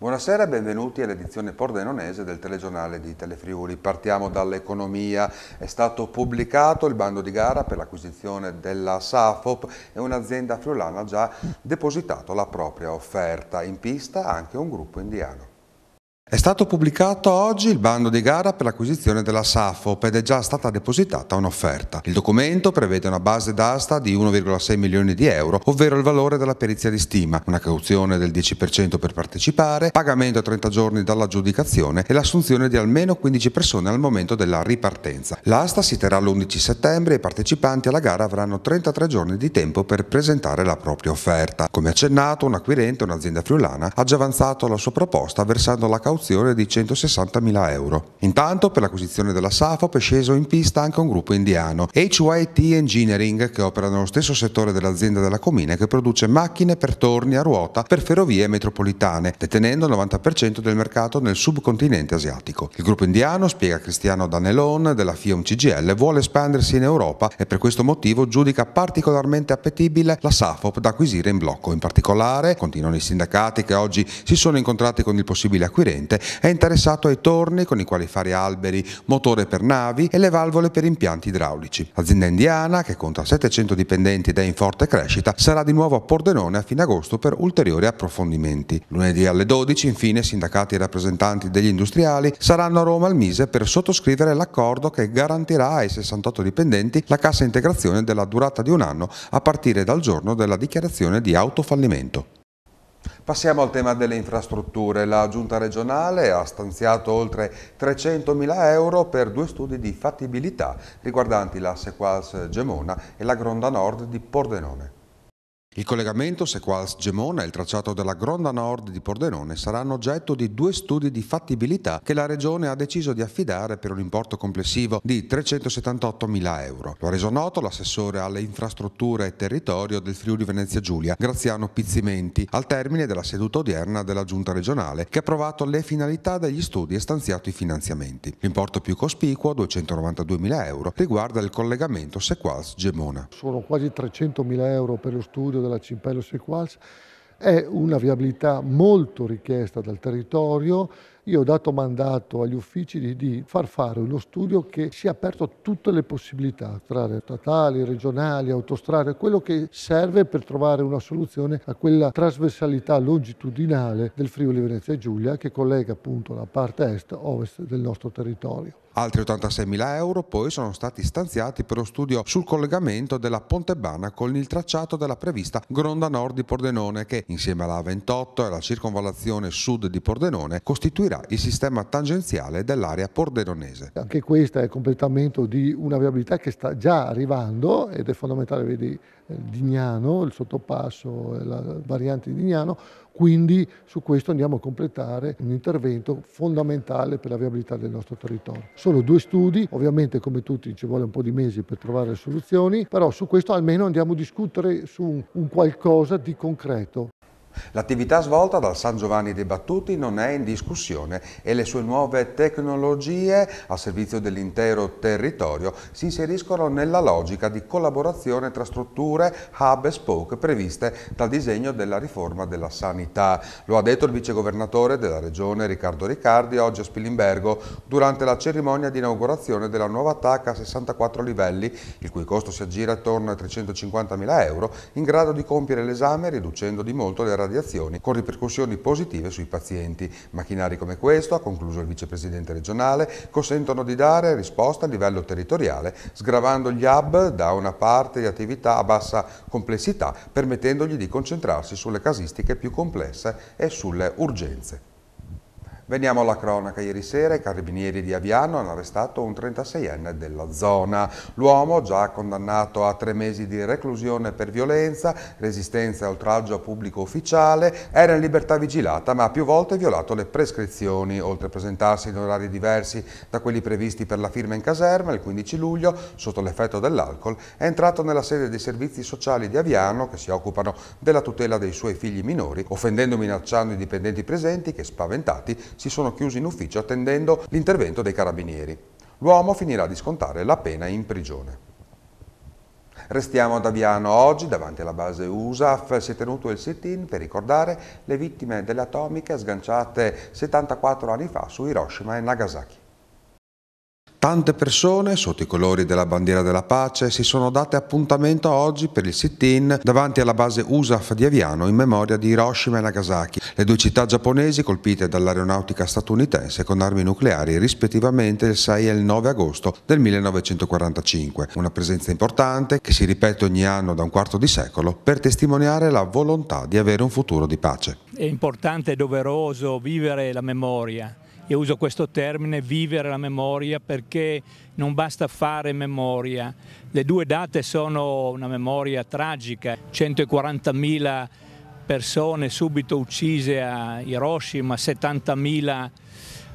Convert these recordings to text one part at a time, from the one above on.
Buonasera e benvenuti all'edizione pordenonese del telegiornale di Telefriuli. Partiamo dall'economia. È stato pubblicato il bando di gara per l'acquisizione della Safop e un'azienda friulana ha già depositato la propria offerta. In pista anche un gruppo indiano. È stato pubblicato oggi il bando di gara per l'acquisizione della SAFOP ed è già stata depositata un'offerta. Il documento prevede una base d'asta di 1,6 milioni di euro, ovvero il valore della perizia di stima, una cauzione del 10% per partecipare, pagamento a 30 giorni dall'aggiudicazione e l'assunzione di almeno 15 persone al momento della ripartenza. L'asta si terrà l'11 settembre e i partecipanti alla gara avranno 33 giorni di tempo per presentare la propria offerta. Come accennato, un acquirente, un'azienda friulana, ha già avanzato la sua proposta versando la cauzione cauzione di 160.000 euro. Intanto per l'acquisizione della Safop è sceso in pista anche un gruppo indiano, HYT Engineering, che opera nello stesso settore dell'azienda della Comina che produce macchine per torni a ruota per ferrovie metropolitane, detenendo il 90% del mercato nel subcontinente asiatico. Il gruppo indiano, spiega Cristiano Danelon della FIOM CGL, vuole espandersi in Europa e per questo motivo giudica particolarmente appetibile la Safop da acquisire in blocco. In particolare, continuano i sindacati che oggi si sono incontrati con il possibile acquirente ambiente, è interessato ai torni con i quali fare alberi, motore per navi e le valvole per impianti idraulici. L'azienda indiana, che conta 700 dipendenti ed è in forte crescita, sarà di nuovo a Pordenone a fine agosto per ulteriori approfondimenti. Lunedì alle 12, infine, sindacati e rappresentanti degli industriali saranno a Roma al Mise per sottoscrivere l'accordo che garantirà ai 68 dipendenti la cassa integrazione della durata di un anno a partire dal giorno della dichiarazione di autofallimento. Passiamo al tema delle infrastrutture. La Giunta regionale ha stanziato oltre 300.000 euro per due studi di fattibilità riguardanti la Sequals Gemona e la Gronda Nord di Pordenone. Il collegamento Sequals-Gemona e il tracciato della Gronda Nord di Pordenone saranno oggetto di due studi di fattibilità che la Regione ha deciso di affidare per un importo complessivo di 378.000 euro. Lo ha reso noto l'assessore alle infrastrutture e territorio del Friuli Venezia Giulia, Graziano Pizzimenti, al termine della seduta odierna della Giunta regionale che ha approvato le finalità degli studi e stanziato i finanziamenti. L'importo più cospicuo, 292.000 euro, riguarda il collegamento Sequals-Gemona. Sono quasi 300.000 euro per lo studio utilizzo della Cimpello Sequals è una viabilità molto richiesta dal territorio io ho dato mandato agli uffici di, di, far fare uno studio che sia aperto a tutte le possibilità, strade statali, regionali, autostrade, quello che serve per trovare una soluzione a quella trasversalità longitudinale del Friuli Venezia Giulia che collega appunto la parte est-ovest del nostro territorio. Altri 86.000 euro poi sono stati stanziati per lo studio sul collegamento della Pontebana con il tracciato della prevista Gronda Nord di Pordenone che insieme alla 28 e alla circonvallazione sud di Pordenone costituirà il sistema tangenziale dell'area pordenonese. Anche questo è il completamento di una viabilità che sta già arrivando ed è fondamentale, vedi eh, Dignano, il sottopasso, la variante di Dignano, quindi su questo andiamo a completare un intervento fondamentale per la viabilità del nostro territorio. Solo due studi, ovviamente come tutti ci vuole un po' di mesi per trovare soluzioni, però su questo almeno andiamo a discutere su un qualcosa di concreto. L'attività svolta dal San Giovanni dei Battuti non è in discussione e le sue nuove tecnologie a servizio dell'intero territorio si inseriscono nella logica di collaborazione tra strutture hub e spoke previste dal disegno della riforma della sanità. Lo ha detto il vicegovernatore della regione Riccardo Riccardi oggi a Spilimbergo durante la cerimonia di inaugurazione della nuova TAC a 64 livelli, il cui costo si aggira attorno a 350.000 euro, in grado di compiere l'esame riducendo di molto le radiazioni con ripercussioni positive sui pazienti. Macchinari come questo, ha concluso il vicepresidente regionale, consentono di dare risposta a livello territoriale, sgravando gli hub da una parte di attività a bassa complessità, permettendogli di concentrarsi sulle casistiche più complesse e sulle urgenze. Veniamo alla cronaca. Ieri sera i carabinieri di Aviano hanno arrestato un 36enne della zona. L'uomo, già condannato a tre mesi di reclusione per violenza, resistenza e oltraggio a pubblico ufficiale, era in libertà vigilata ma ha più volte violato le prescrizioni. Oltre a presentarsi in orari diversi da quelli previsti per la firma in caserma, il 15 luglio, sotto l'effetto dell'alcol, è entrato nella sede dei servizi sociali di Aviano che si occupano della tutela dei suoi figli minori, offendendo e minacciando i dipendenti presenti che, spaventati, si sono chiusi in ufficio attendendo l'intervento dei carabinieri. L'uomo finirà di scontare la pena in prigione. Restiamo ad Aviano. Oggi, davanti alla base USAF, si è tenuto il sit-in per ricordare le vittime delle atomiche sganciate 74 anni fa su Hiroshima e Nagasaki. Tante persone, sotto i colori della bandiera della pace, si sono date appuntamento oggi per il sit-in davanti alla base USAF di Aviano in memoria di Hiroshima e Nagasaki, le due città giapponesi colpite dall'aeronautica statunitense con armi nucleari rispettivamente il 6 e il 9 agosto del 1945. Una presenza importante che si ripete ogni anno da un quarto di secolo per testimoniare la volontà di avere un futuro di pace. È importante e doveroso vivere la memoria io uso questo termine, vivere la memoria perché non basta fare memoria. Le due date sono una memoria tragica, 140.000 persone subito uccise a Hiroshima, 70.000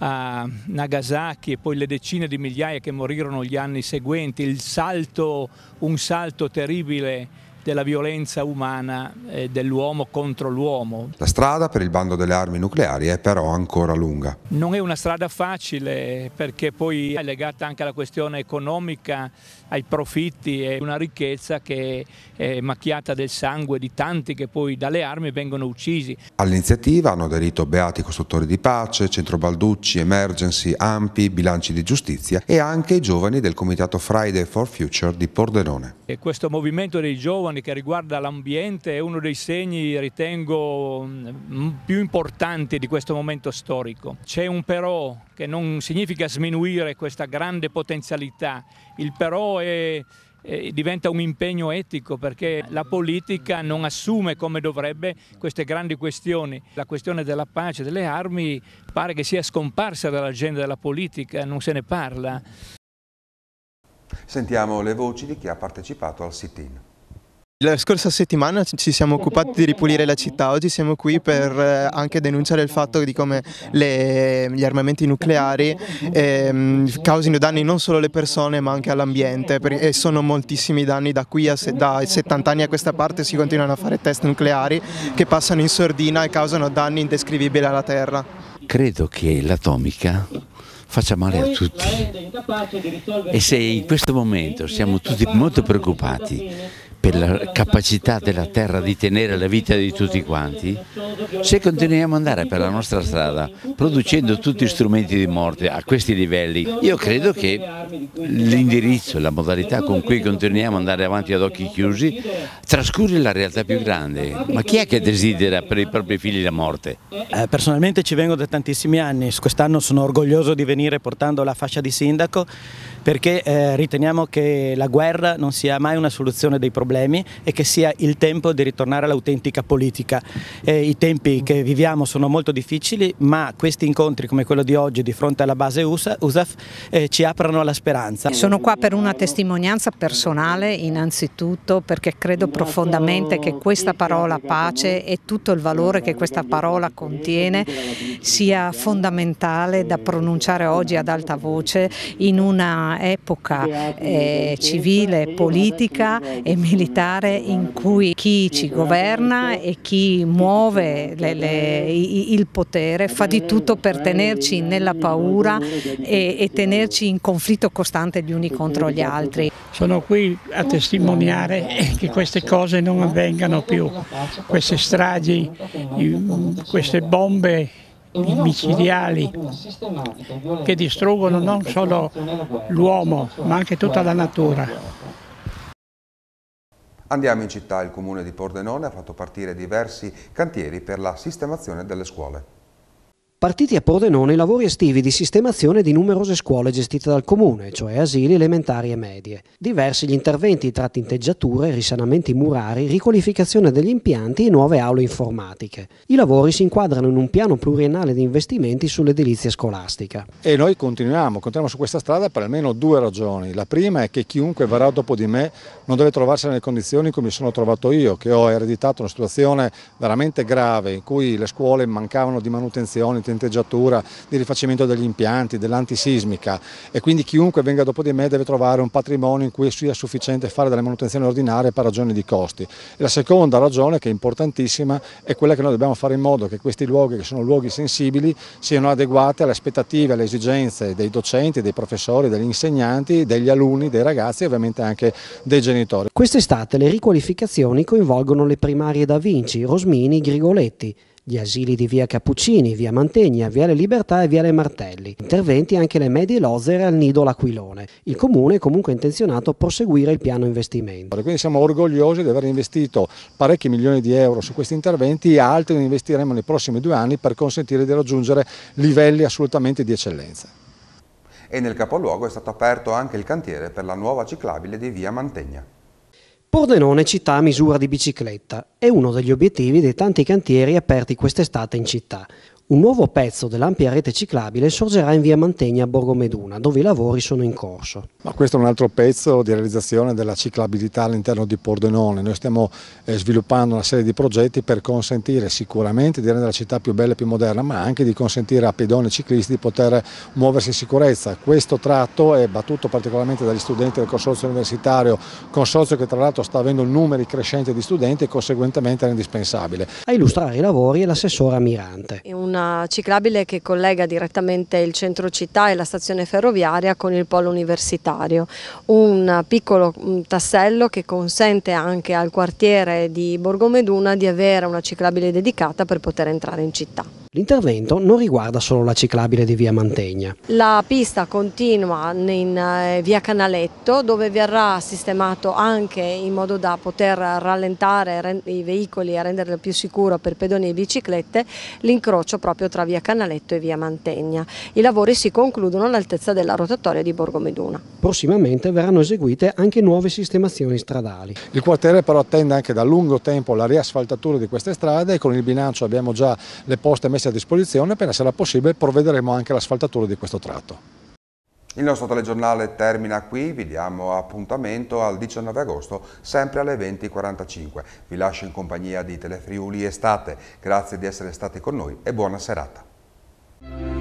a Nagasaki e poi le decine di migliaia che morirono gli anni seguenti, il salto, un salto terribile della violenza umana eh, dell'uomo contro l'uomo. La strada per il bando delle armi nucleari è però ancora lunga. Non è una strada facile perché poi è legata anche alla questione economica, ai profitti e una ricchezza che è macchiata del sangue di tanti che poi dalle armi vengono uccisi. All'iniziativa hanno aderito Beati Costruttori di Pace, Centro Balducci, Emergency, Ampi, Bilanci di Giustizia e anche i giovani del comitato Friday for Future di Pordenone. E questo movimento dei giovani questioni che riguarda l'ambiente è uno dei segni, ritengo, mm, più importanti di questo momento storico. C'è un però che non significa sminuire questa grande potenzialità, il però è diventa un impegno etico perché la politica non assume come dovrebbe queste grandi questioni. La questione della pace, delle armi pare che sia scomparsa dall'agenda della politica, non se ne parla. Sentiamo le voci di chi ha partecipato al sit-in. La scorsa settimana ci siamo occupati di ripulire la città, oggi siamo qui per eh, anche denunciare il fatto di come le, gli armamenti nucleari eh, causino danni non solo alle persone ma anche all'ambiente e sono moltissimi danni da qui a da 70 anni a questa parte si continuano a fare test nucleari che passano in sordina e causano danni indescrivibili alla Terra. Credo che l'atomica faccia male a tutti e se in questo momento siamo tutti molto preoccupati per la capacità della terra di tenere la vita di tutti quanti, se continuiamo ad andare per la nostra strada producendo tutti gli strumenti di morte a questi livelli, io credo che l'indirizzo, la modalità con cui continuiamo ad andare avanti ad occhi chiusi trascuri la realtà più grande. Ma chi è che desidera per i propri figli la morte? Eh, personalmente ci vengo da tantissimi anni, quest'anno sono orgoglioso di venire portando la fascia di sindaco perché eh, riteniamo che la guerra non sia mai una soluzione dei problemi e che sia il tempo di ritornare all'autentica politica. Eh, I tempi che viviamo sono molto difficili, ma questi incontri come quello di oggi di fronte alla base USA, USAF eh, ci aprono alla speranza. Sono qua per una testimonianza personale innanzitutto perché credo profondamente che questa parola pace e tutto il valore che questa parola contiene sia fondamentale da pronunciare oggi ad alta voce in una epoca eh, civile, politica e militare in cui chi ci governa e chi muove le, le, il potere fa di tutto per tenerci nella paura e, e tenerci in conflitto costante gli uni contro gli altri. Sono qui a testimoniare che queste cose non avvengano più, queste stragi, queste bombe micidiali che distruggono non solo l'uomo ma anche tutta la natura. Andiamo in città, il comune di Pordenone ha fatto partire diversi cantieri per la sistemazione delle scuole. Partiti a Pordenone i lavori estivi di sistemazione di numerose scuole gestite dal comune, cioè asili elementari e medie. Diversi gli interventi tra tinteggiature, risanamenti murari, riqualificazione degli impianti e nuove aule informatiche. I lavori si inquadrano in un piano pluriennale di investimenti sull'edilizia scolastica. E noi continuiamo, continuiamo su questa strada per almeno due ragioni. La prima è che chiunque verrà dopo di me non deve trovarsi nelle condizioni come sono trovato io, che ho ereditato una situazione veramente grave in cui le scuole mancavano di manutenzione, tenteggiatura, di rifacimento degli impianti, dell'antisismica e quindi chiunque venga dopo di me deve trovare un patrimonio in cui sia sufficiente fare delle manutenzioni ordinarie per ragioni di costi. E la seconda ragione che è importantissima è quella che noi dobbiamo fare in modo che questi luoghi che sono luoghi sensibili siano adeguati alle aspettative, alle esigenze dei docenti, dei professori, degli insegnanti, degli alunni, dei ragazzi e ovviamente anche dei genitori. Quest'estate le riqualificazioni coinvolgono le primarie da Vinci, Rosmini, Grigoletti gli asili di via Cappuccini, via Mantegna, viale Libertà e via Le Martelli. Interventi anche le medie Lozere al nido L'Aquilone. Il comune è comunque intenzionato a proseguire il piano investimento. Quindi siamo orgogliosi di aver investito parecchi milioni di euro su questi interventi e altri ne investiremo nei prossimi due anni per consentire di raggiungere livelli assolutamente di eccellenza. E nel capoluogo è stato aperto anche il cantiere per la nuova ciclabile di via Mantegna. Pordenone città a misura di bicicletta è uno degli obiettivi dei tanti cantieri aperti quest'estate in città, un nuovo pezzo dell'ampia rete ciclabile sorgerà in via Mantegna a Borgo Meduna, dove i lavori sono in corso. Ma questo è un altro pezzo di realizzazione della ciclabilità all'interno di Pordenone. Noi stiamo eh, sviluppando una serie di progetti per consentire sicuramente di rendere la città più bella e più moderna, ma anche di consentire a pedoni e ciclisti di poter muoversi in sicurezza. Questo tratto è battuto particolarmente dagli studenti del consorzio universitario, consorzio che tra l'altro sta avendo numeri crescenti di studenti e conseguentemente era indispensabile. A illustrare i lavori è l'assessora Mirante. È una ciclabile che collega direttamente il centro città e la stazione ferroviaria con il polo universitario, un piccolo mm, tassello che consente anche al quartiere di Borgomeduna di avere una ciclabile dedicata per poter entrare in città. L'intervento non riguarda solo la ciclabile di via Mantegna. La pista continua in eh, via Canaletto dove verrà sistemato anche in modo da poter rallentare i veicoli e renderlo più sicuro per pedoni e biciclette l'incrocio proprio tra via Canaletto e via Mantegna. I lavori si concludono all'altezza della rotatoria di Borgo Meduna. Prossimamente verranno eseguite anche nuove sistemazioni stradali. Il quartiere però attende anche da lungo tempo la riasfaltatura di queste strade e con il bilancio abbiamo già le poste messe messi a disposizione, appena sarà possibile provvederemo anche all'asfaltatura di questo tratto. Il nostro telegiornale termina qui, vi diamo appuntamento al 19 agosto sempre alle 20.45. Vi lascio in compagnia di Telefriuli Estate, grazie di essere stati con noi e buona serata.